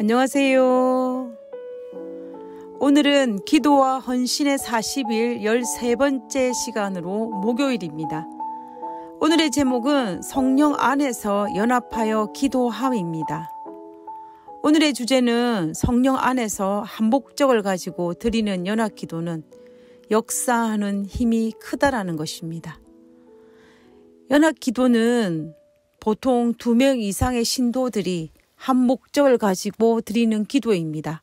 안녕하세요. 오늘은 기도와 헌신의 40일 13번째 시간으로 목요일입니다. 오늘의 제목은 성령 안에서 연합하여 기도함입니다. 오늘의 주제는 성령 안에서 한복적을 가지고 드리는 연합 기도는 역사하는 힘이 크다라는 것입니다. 연합 기도는 보통 두 명 이상의 신도들이 한 목적을 가지고 드리는 기도입니다.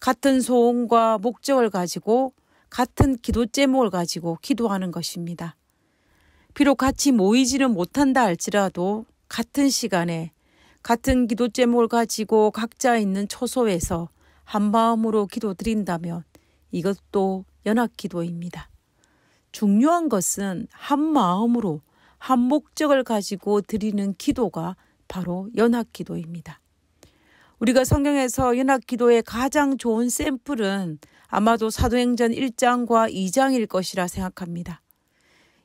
같은 소원과 목적을 가지고 같은 기도 제목을 가지고 기도하는 것입니다. 비록 같이 모이지는 못한다 할지라도 같은 시간에 같은 기도 제목을 가지고 각자 있는 초소에서 한 마음으로 기도드린다면 이것도 연합 기도입니다. 중요한 것은 한 마음으로 한 목적을 가지고 드리는 기도가 바로 연합기도입니다. 우리가 성경에서 연합기도의 가장 좋은 샘플은 아마도 사도행전 1장과 2장일 것이라 생각합니다.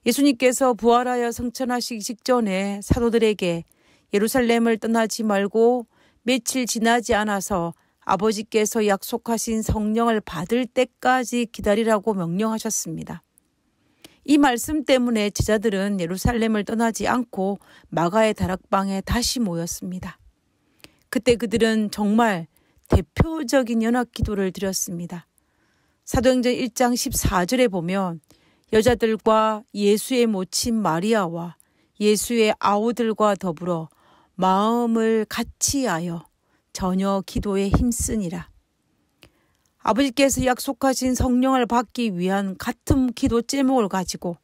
예수님께서 부활하여 성천하시기 직전에 사도들에게 예루살렘을 떠나지 말고 며칠 지나지 않아서 아버지께서 약속하신 성령을 받을 때까지 기다리라고 명령하셨습니다. 이 말씀 때문에 제자들은 예루살렘을 떠나지 않고 마가의 다락방에 다시 모였습니다. 그때 그들은 정말 대표적인 연합 기도를 드렸습니다. 사도행전 1장 14절에 보면 여자들과 예수의 모친 마리아와 예수의 아우들과 더불어 마음을 같이 하여 전혀 기도에 힘쓰니라. 아버지께서 약속하신 성령을 받기 위한 같은 기도 제목을 가지고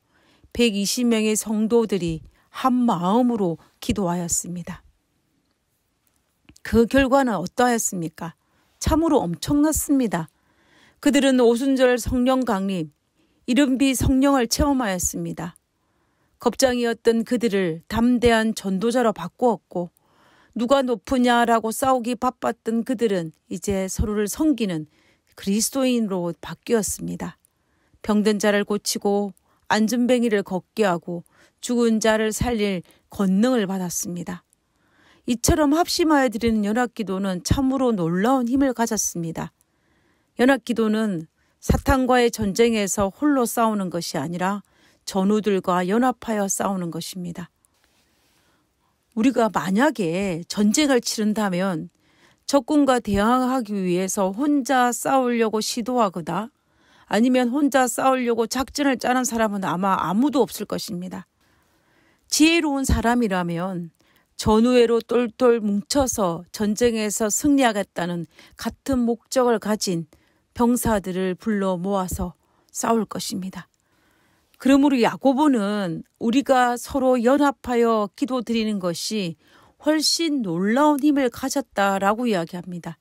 120명의 성도들이 한 마음으로 기도하였습니다. 그 결과는 어떠하였습니까? 참으로 엄청났습니다. 그들은 오순절 성령 강림, 이른비 성령을 체험하였습니다. 겁장이었던 그들을 담대한 전도자로 바꾸었고 누가 높으냐라고 싸우기 바빴던 그들은 이제 서로를 섬기는 그리스도인으로 바뀌었습니다. 병든 자를 고치고 안전뱅이를 걷게 하고 죽은 자를 살릴 권능을 받았습니다. 이처럼 합심하여 드리는 연합기도는 참으로 놀라운 힘을 가졌습니다. 연합기도는 사탄과의 전쟁에서 홀로 싸우는 것이 아니라 전우들과 연합하여 싸우는 것입니다. 우리가 만약에 전쟁을 치른다면 적군과 대항하기 위해서 혼자 싸우려고 시도하거나 아니면 혼자 싸우려고 작전을 짜는 사람은 아마 아무도 없을 것입니다. 지혜로운 사람이라면 전우회로 똘똘 뭉쳐서 전쟁에서 승리하겠다는 같은 목적을 가진 병사들을 불러 모아서 싸울 것입니다. 그러므로 야고보는 우리가 서로 연합하여 기도드리는 것이 훨씬 놀라운 힘을 가졌다라고 이야기합니다.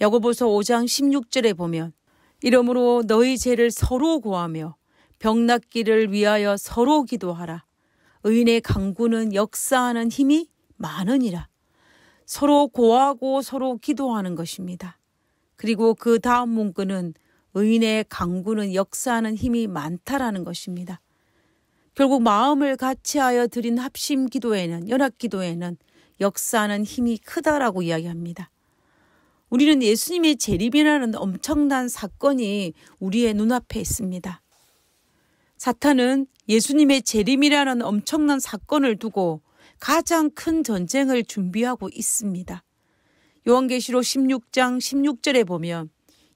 야고보서 5장 16절에 보면 이러므로 너희 죄를 서로 고하며 병낫기를 위하여 서로 기도하라. 의인의 강구는 역사하는 힘이 많으니라. 서로 고하고 서로 기도하는 것입니다. 그리고 그 다음 문구는 의인의 강구는 역사하는 힘이 많다라는 것입니다. 결국 마음을 같이하여 드린 합심 기도에는 연합 기도에는 역사하는 힘이 크다라고 이야기합니다. 우리는 예수님의 재림이라는 엄청난 사건이 우리의 눈앞에 있습니다. 사탄은 예수님의 재림이라는 엄청난 사건을 두고 가장 큰 전쟁을 준비하고 있습니다. 요한계시록 16장 16절에 보면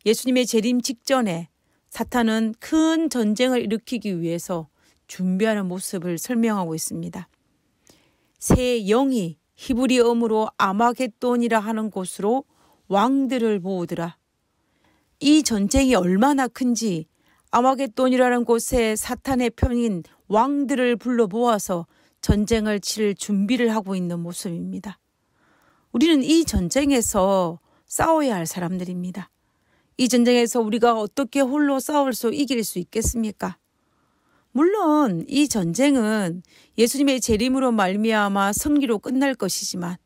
예수님의 재림 직전에 사탄은 큰 전쟁을 일으키기 위해서 준비하는 모습을 설명하고 있습니다. 새 영이 히브리어음으로 아마겟돈이라 하는 곳으로 왕들을 모으더라. 이 전쟁이 얼마나 큰지 아마겟돈이라는 곳에 사탄의 편인 왕들을 불러 모아서 전쟁을 치를 준비를 하고 있는 모습입니다. 우리는 이 전쟁에서 싸워야 할 사람들입니다. 이 전쟁에서 우리가 어떻게 홀로 싸울 수 이길 수 있겠습니까? 물론 이 전쟁은 예수님의 재림으로 말미암아 승기로 끝날 것이지만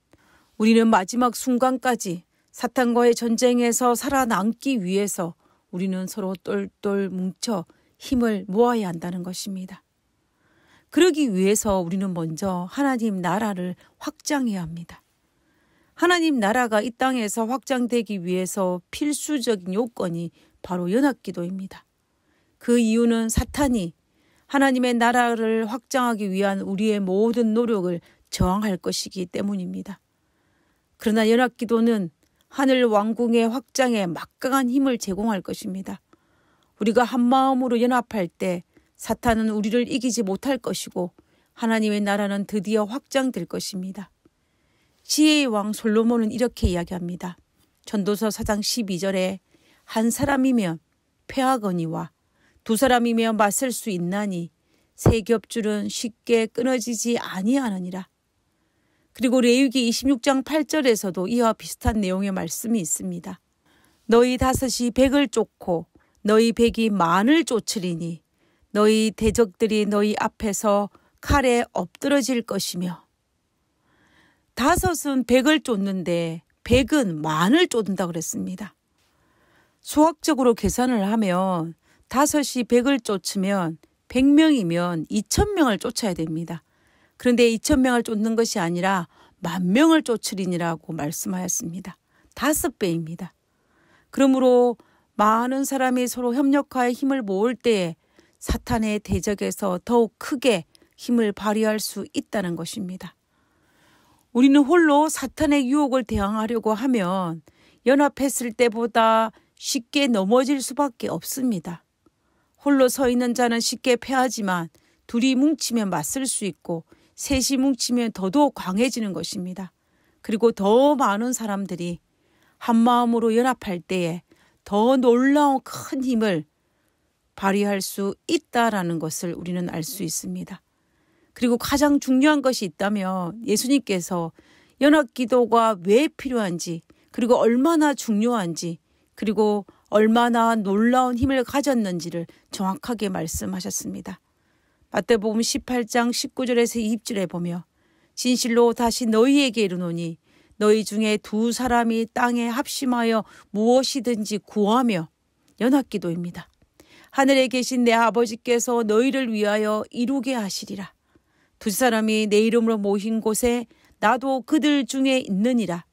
우리는 마지막 순간까지 사탄과의 전쟁에서 살아남기 위해서 우리는 서로 똘똘 뭉쳐 힘을 모아야 한다는 것입니다. 그러기 위해서 우리는 먼저 하나님 나라를 확장해야 합니다. 하나님 나라가 이 땅에서 확장되기 위해서 필수적인 요건이 바로 연합기도입니다. 그 이유는 사탄이 하나님의 나라를 확장하기 위한 우리의 모든 노력을 저항할 것이기 때문입니다. 그러나 연합 기도는 하늘 왕궁의 확장에 막강한 힘을 제공할 것입니다. 우리가 한 마음으로 연합할 때 사탄은 우리를 이기지 못할 것이고 하나님의 나라는 드디어 확장될 것입니다. 지혜의왕 솔로몬은 이렇게 이야기합니다. 전도서 4장 12절에 한 사람이면 폐하거니와 두 사람이면 맞설 수 있나니 세 겹줄은 쉽게 끊어지지 아니하느니라. 그리고 레위기 26장 8절에서도 이와 비슷한 내용의 말씀이 있습니다. 너희 다섯이 백을 쫓고 너희 백이 만을 쫓으리니 너희 대적들이 너희 앞에서 칼에 엎드러질 것이며 다섯은 백을 쫓는데 백은 만을 쫓는다 그랬습니다. 수학적으로 계산을 하면 5시 100을 쫓으면 100명이면 2,000명을 쫓아야 됩니다. 그런데 2,000명을 쫓는 것이 아니라 만 명을 쫓으리니라고 말씀하였습니다. 다섯 배입니다. 그러므로 많은 사람이 서로 협력하여 힘을 모을 때에 사탄의 대적에서 더욱 크게 힘을 발휘할 수 있다는 것입니다. 우리는 홀로 사탄의 유혹을 대항하려고 하면 연합했을 때보다 쉽게 넘어질 수밖에 없습니다. 홀로 서 있는 자는 쉽게 패하지만 둘이 뭉치면 맞설 수 있고 셋이 뭉치면 더더욱 강해지는 것입니다. 그리고 더 많은 사람들이 한 마음으로 연합할 때에 더 놀라운 큰 힘을 발휘할 수 있다라는 것을 우리는 알 수 있습니다. 그리고 가장 중요한 것이 있다면 예수님께서 연합 기도가 왜 필요한지 그리고 얼마나 중요한지 그리고 얼마나 놀라운 힘을 가졌는지를 정확하게 말씀하셨습니다. 마태복음 18장 19절에서 20절에 보며 진실로 다시 너희에게 이르노니 너희 중에 두 사람이 땅에 합심하여 무엇이든지 구하며 연합기도입니다. 하늘에 계신 내 아버지께서 너희를 위하여 이루게 하시리라. 두 사람이 내 이름으로 모인 곳에 나도 그들 중에 있느니라.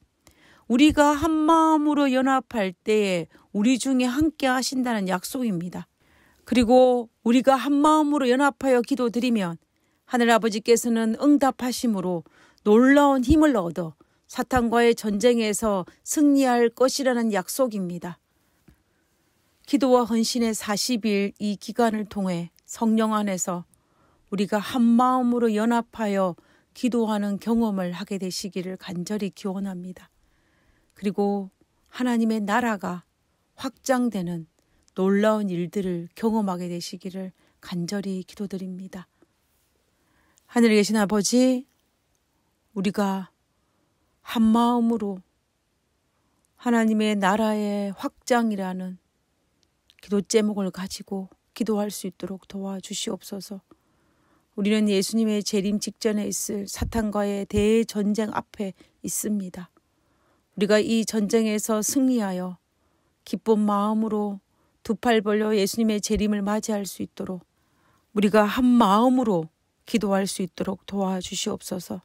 우리가 한 마음으로 연합할 때에 우리 중에 함께 하신다는 약속입니다. 그리고 우리가 한 마음으로 연합하여 기도드리면 하늘 아버지께서는 응답하심으로 놀라운 힘을 얻어 사탄과의 전쟁에서 승리할 것이라는 약속입니다. 기도와 헌신의 40일 이 기간을 통해 성령 안에서 우리가 한 마음으로 연합하여 기도하는 경험을 하게 되시기를 간절히 기원합니다. 그리고 하나님의 나라가 확장되는 놀라운 일들을 경험하게 되시기를 간절히 기도드립니다. 하늘에 계신 아버지, 우리가 한 마음으로 하나님의 나라의 확장이라는 기도 제목을 가지고 기도할 수 있도록 도와주시옵소서. 우리는 예수님의 재림 직전에 있을 사탄과의 대전쟁 앞에 있습니다. 우리가 이 전쟁에서 승리하여 기쁜 마음으로 두 팔 벌려 예수님의 재림을 맞이할 수 있도록 우리가 한 마음으로 기도할 수 있도록 도와주시옵소서.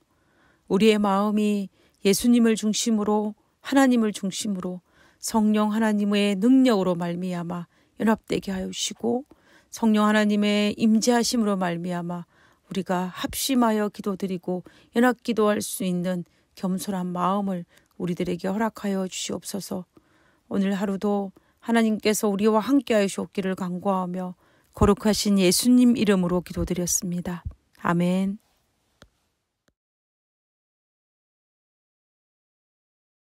우리의 마음이 예수님을 중심으로 하나님을 중심으로 성령 하나님의 능력으로 말미암아 연합되게 하여 주시고 성령 하나님의 임재하심으로 말미암아 우리가 합심하여 기도드리고 연합 기도할 수 있는 겸손한 마음을 우리들에게 허락하여 주시옵소서. 오늘 하루도 하나님께서 우리와 함께 하시옵기를 간구하며 거룩하신 예수님 이름으로 기도드렸습니다. 아멘.